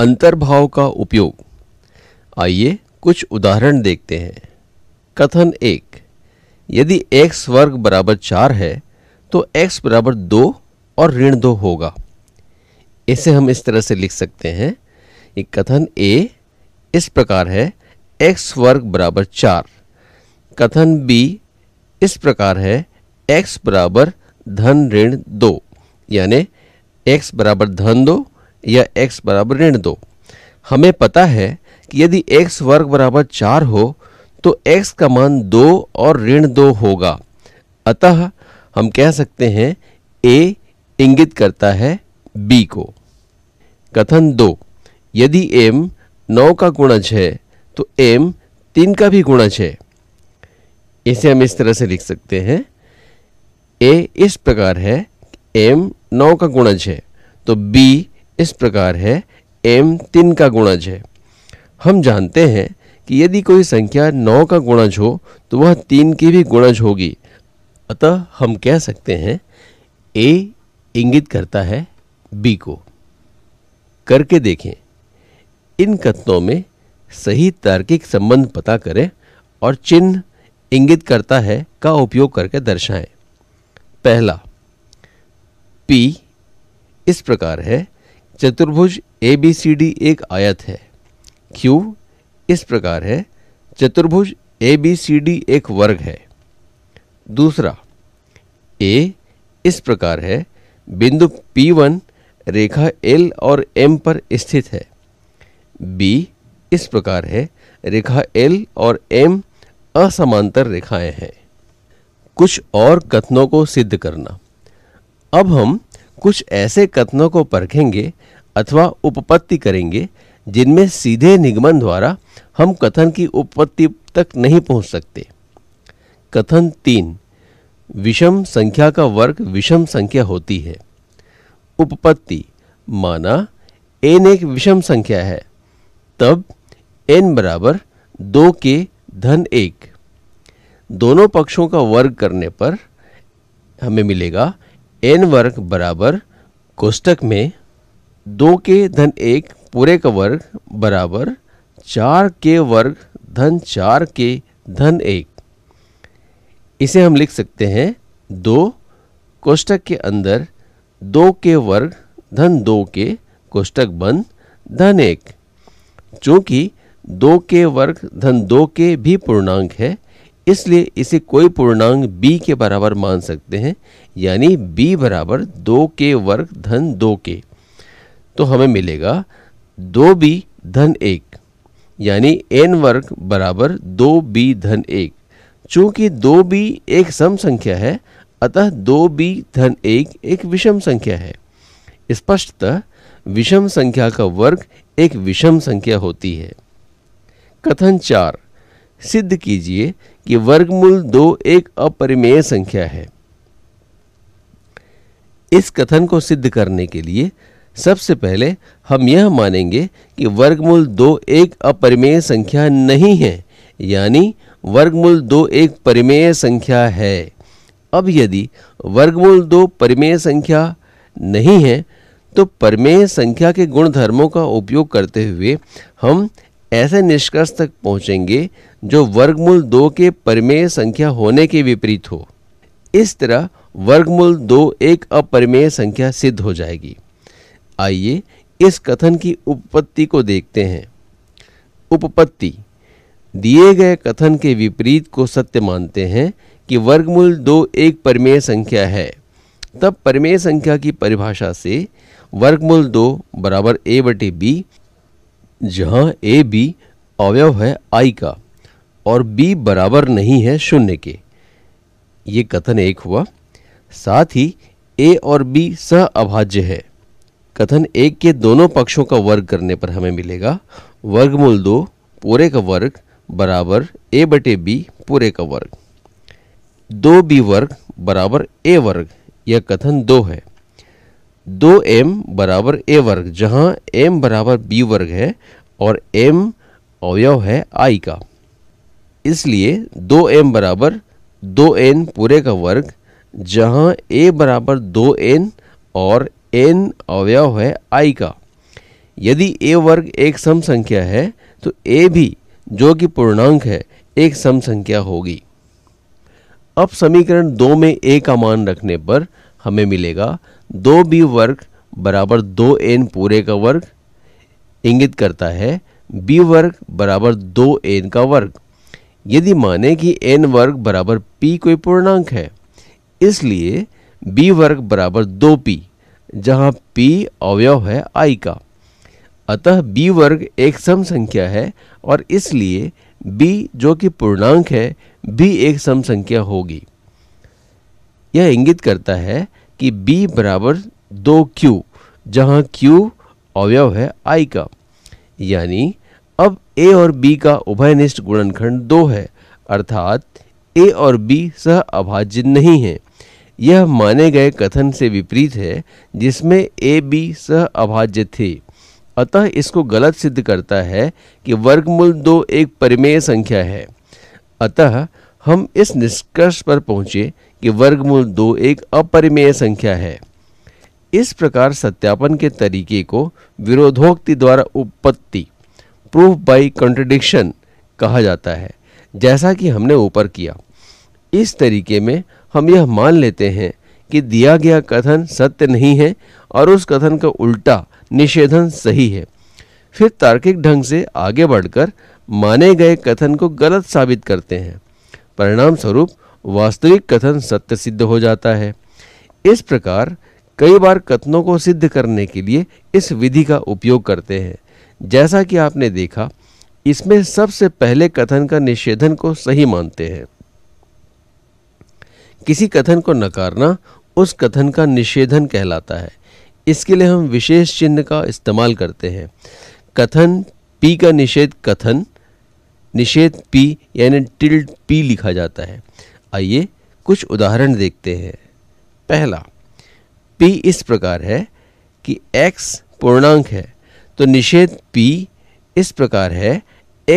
अंतर्भाव का उपयोग आइए कुछ उदाहरण देखते हैं कथन एक यदि x वर्ग बराबर चार है तो x बराबर दो और ऋण दो होगा इसे हम इस तरह से लिख सकते हैं कि कथन ए इस प्रकार है x वर्ग बराबर चार कथन बी इस प्रकार है x बराबर धन ऋण दो यानी x बराबर धन दो या x बराबर ऋण दो हमें पता है कि यदि x वर्ग बराबर चार हो तो x का मान दो और ऋण दो होगा अतः हम कह सकते हैं a इंगित करता है b को कथन दो यदि m नौ का गुणज है तो m तीन का भी गुणज है इसे हम इस तरह से लिख सकते हैं a इस प्रकार है m नौ का गुणज है तो b इस प्रकार है एम तीन का गुणज है हम जानते हैं कि यदि कोई संख्या नौ का गुणज हो तो वह तीन की भी गुणज होगी अतः हम कह सकते हैं ए इंगित करता है बी को करके देखें इन कथनों में सही तार्किक संबंध पता करें और चिन्ह इंगित करता है का उपयोग करके दर्शाएं पहला पी इस प्रकार है चतुर्भुज ए बी सी डी एक आयत है क्यू इस प्रकार है चतुर्भुज ए बी सी डी एक वर्ग है दूसरा ए इस प्रकार है बिंदु P1 रेखा L और M पर स्थित है B इस प्रकार है रेखा L और M असमांतर रेखाएं हैं कुछ और कथनों को सिद्ध करना अब हम कुछ ऐसे कथनों को परखेंगे अथवा उपपत्ति करेंगे जिनमें सीधे निगमन द्वारा हम कथन की उपपत्ति तक नहीं पहुंच सकते कथन तीन विषम संख्या का वर्ग विषम संख्या होती है उपपत्ति माना एन एक विषम संख्या है तब एन बराबर दो के धन एक दोनों पक्षों का वर्ग करने पर हमें मिलेगा एन वर्ग बराबर कोष्टक में दो के धन एक पूरे का वर्ग बराबर चार के वर्ग धन चार के धन एक इसे हम लिख सकते हैं दो कोष्टक के अंदर दो के वर्ग धन दो के कोष्टक बंद धन एक चूंकि दो के वर्ग धन दो के भी पूर्णांक है इसलिए इसे कोई पूर्णांक b के बराबर मान सकते हैं यानी b बराबर दो के वर्ग धन दो के तो हमें मिलेगा दो बी धन एक यानी n वर्ग बराबर दो बी धन एक चूंकि दो बी एक सम संख्या है अतः दो बी धन एक एक विषम संख्या है स्पष्टतः विषम संख्या का वर्ग एक विषम संख्या होती है कथन चार सिद्ध कीजिए कि वर्गमूल दो एक अपरिमेय संख्या है इस कथन को सिद्ध करने के लिए सबसे पहले हम यह मानेंगे कि वर्गमूल दो एक अपरिमेय संख्या नहीं है यानी वर्गमूल दो एक परिमेय संख्या है अब यदि वर्गमूल दो परिमेय संख्या नहीं है तो परिमेय संख्या के गुणधर्मों का उपयोग करते हुए हम ऐसे निष्कर्ष तक पहुंचेंगे जो वर्गमूल दो के परिमेय संख्या होने के विपरीत हो इस तरह वर्गमूल दो एक अपरिमेय संख्या सिद्ध हो जाएगी आइए इस कथन की उपपत्ति को देखते हैं उपपत्ति दिए गए कथन के विपरीत को सत्य मानते हैं कि वर्गमूल दो एक परिमेय संख्या है तब परिमेय संख्या की परिभाषा से वर्गमूल दो बराबर ए बटे बी जहाँ ए बी अवयव है आई का और बी बराबर नहीं है शून्य के ये कथन एक हुआ साथ ही ए और बी सह अभाज्य है कथन एक के दोनों पक्षों का वर्ग करने पर हमें मिलेगा वर्गमूल दो पूरे का वर्ग बराबर ए बटे बी पूरे का वर्ग दो बी वर्ग बराबर ए वर्ग यह कथन दो है दो एम बराबर ए वर्ग जहां एम बराबर बी वर्ग है और एम अवयव है आई का इसलिए दो एम बराबर दो एन पूरे का वर्ग जहां ए बराबर दो एन और एन अवयव है आई का यदि ए वर्ग एक सम संख्या है तो ए भी जो कि पूर्णांक है एक सम संख्या होगी अब समीकरण दो में ए का मान रखने पर हमें मिलेगा दो बी वर्ग बराबर दो एन पूरे का वर्ग इंगित करता है बी वर्ग बराबर दो एन का वर्ग यदि माने कि एन वर्ग बराबर पी कोई पूर्णांक है इसलिए बी वर्ग बराबर दो पी जहाँ पी अवयव है आई का अतः बी वर्ग एक सम संख्या है और इसलिए बी जो कि पूर्णांक है भी एक सम संख्या होगी यह इंगित करता है कि b बराबर दो क्यू जहाँ q अवयव है i का यानी अब a और b का उभयनिष्ठ गुणनखंड दो है अर्थात a और b सह अभाज्य नहीं है यह माने गए कथन से विपरीत है जिसमें ए बी सह अभाज्य थे अतः इसको गलत सिद्ध करता है कि वर्गमूल दो एक परिमेय संख्या है अतः हम इस निष्कर्ष पर पहुंचे कि वर्गमूल दो एक अपरिमेय संख्या है इस प्रकार सत्यापन के तरीके को विरोधोक्ति द्वारा उत्पत्ति प्रूफ बाय कंट्रडिक्शन कहा जाता है जैसा कि हमने ऊपर किया इस तरीके में हम यह मान लेते हैं कि दिया गया कथन सत्य नहीं है और उस कथन का उल्टा निषेधन सही है फिर तार्किक ढंग से आगे बढ़कर माने गए कथन को गलत साबित करते हैं परिणाम स्वरूप वास्तविक कथन सत्य सिद्ध हो जाता है इस प्रकार कई बार कथनों को सिद्ध करने के लिए इस विधि का उपयोग करते हैं जैसा कि आपने देखा इसमें सबसे पहले कथन का निषेधन को सही मानते हैं किसी कथन को नकारना उस कथन का निषेधन कहलाता है इसके लिए हम विशेष चिन्ह का इस्तेमाल करते हैं कथन पी का निषेध कथन निषेध पी यानी टिल्ड पी लिखा जाता है आइए कुछ उदाहरण देखते हैं पहला p इस प्रकार है कि x पूर्णांक है तो निषेध p इस प्रकार है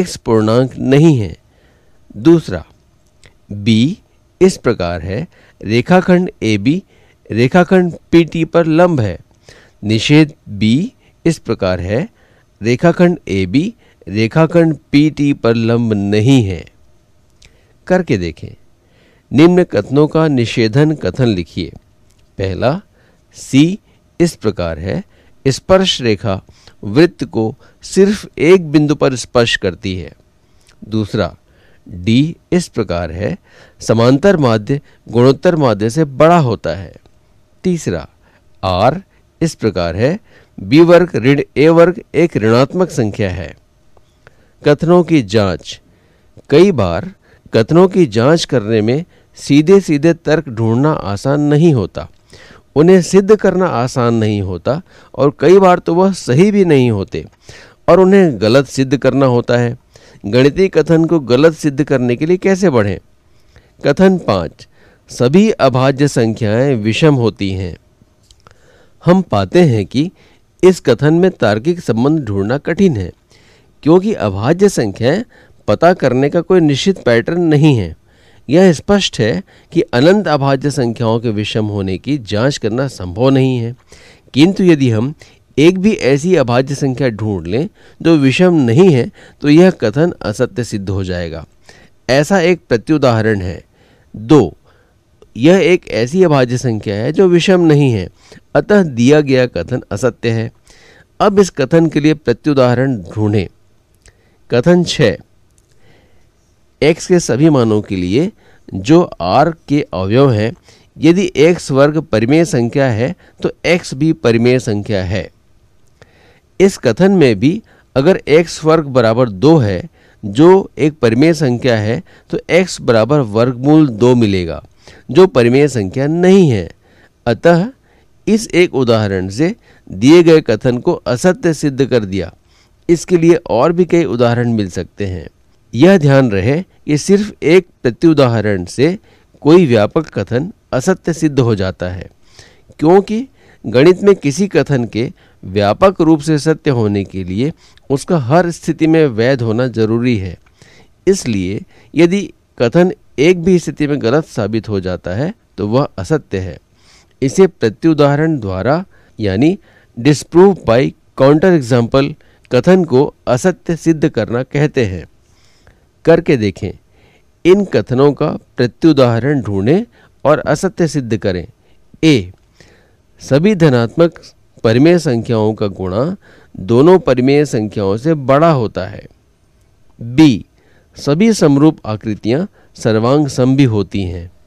x पूर्णांक नहीं है दूसरा b इस प्रकार है रेखाखंड AB रेखाखंड PT पर लंब है निषेध b इस प्रकार है रेखाखंड AB रेखाखंड PT पर लंब नहीं है करके देखें निम्न कथनों का निषेधन कथन लिखिए पहला सी इस प्रकार है स्पर्श रेखा वृत्त को सिर्फ एक बिंदु पर स्पर्श करती है दूसरा डी इस प्रकार है समांतर माध्य गुणोत्तर माध्य से बड़ा होता है तीसरा आर इस प्रकार है बी वर्ग ऋण ए वर्ग एक ऋणात्मक संख्या है कथनों की जांच कई बार कथनों की जांच करने में सीधे सीधे तर्क ढूंढना आसान नहीं होता उन्हें सिद्ध करना आसान नहीं होता और कई बार तो वह सही भी नहीं होते और उन्हें गलत सिद्ध करना होता है गणितीय कथन को गलत सिद्ध करने के लिए कैसे बढ़ें कथन पाँच सभी अभाज्य संख्याएं विषम होती हैं हम पाते हैं कि इस कथन में तार्किक संबंध ढूंढना कठिन है क्योंकि अभाज्य संख्याएं पता करने का कोई निश्चित पैटर्न नहीं है यह स्पष्ट है कि अनंत अभाज्य संख्याओं के विषम होने की जांच करना संभव नहीं है किंतु यदि हम एक भी ऐसी अभाज्य संख्या ढूंढ लें जो विषम नहीं है तो यह कथन असत्य सिद्ध हो जाएगा ऐसा एक प्रत्युदाहरण है दो यह एक ऐसी अभाज्य संख्या है जो विषम नहीं है अतः दिया गया कथन असत्य है अब इस कथन के लिए प्रत्युदाहरण ढूंढें कथन छः x के सभी मानों के लिए जो r के अवयव हैं यदि x वर्ग परिमेय संख्या है तो x भी परिमेय संख्या है इस कथन में भी अगर x वर्ग बराबर दो है जो एक परिमेय संख्या है तो x बराबर वर्गमूल दो मिलेगा जो परिमेय संख्या नहीं है अतः इस एक उदाहरण से दिए गए कथन को असत्य सिद्ध कर दिया इसके लिए और भी कई उदाहरण मिल सकते हैं यह ध्यान रहे ये सिर्फ एक प्रत्युदाहरण से कोई व्यापक कथन असत्य सिद्ध हो जाता है क्योंकि गणित में किसी कथन के व्यापक रूप से सत्य होने के लिए उसका हर स्थिति में वैध होना जरूरी है इसलिए यदि कथन एक भी स्थिति में गलत साबित हो जाता है तो वह असत्य है इसे प्रत्युदाहरण द्वारा यानी डिस्प्रूव बाई काउंटर एग्जाम्पल कथन को असत्य सिद्ध करना कहते हैं करके देखें इन कथनों का प्रत्युदाहरण ढूंढें और असत्य सिद्ध करें ए सभी धनात्मक परिमेय संख्याओं का गुणा दोनों परिमेय संख्याओं से बड़ा होता है बी सभी समरूप आकृतियां सर्वांग सम भी होती हैं